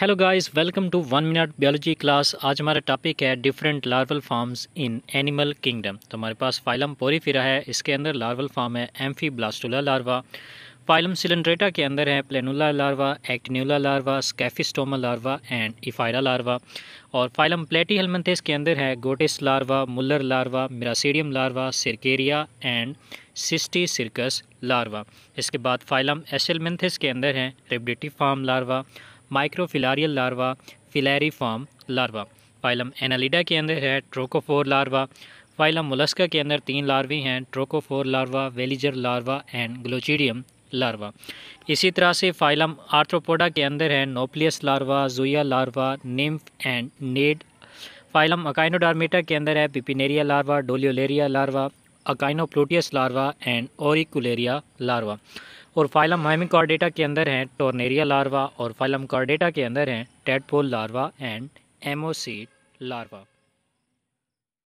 hello guys welcome to one minute biology class आज हमारा topic है different larval forms in animal kingdom तो हमारे पास फाइलम पोरीफिरा है इसके अंदर लार्वल फार्म है amphiblastula larva phylum coelenterata के अंदर है planula larva actinula larva scyphistoma larva and ephyra larva और फाइलम प्लेटी हेलमेंथेस के अंदर है Goette's larva Muller larva miracidium larva cercaria and cysticercus larva इसके बाद phylum aschelminthes के अंदर है rhabditiform larva microfilarial larva filariform larva phylum annelida के अंदर है ट्रोकोफोर लार्वा फाइलम मुलस्का के अंदर तीन लार्वे हैं trochophore larva veliger larva and glochidium larva इसी तरह से फाइलम आर्थ्रोपोडा के अंदर है nauplius larva zoea larva nymph and naiad phylum echinodermata के अंदर है bipinnaria larva doliolaria larva echinopluteus larva and auricularia larva और फाइलम हाइमिकॉर्डेटा के अंदर हैं टोर्नेरिया लार्वा और फाइलम कॉर्डेटा के अंदर हैं tadpole larva and ammocoete larva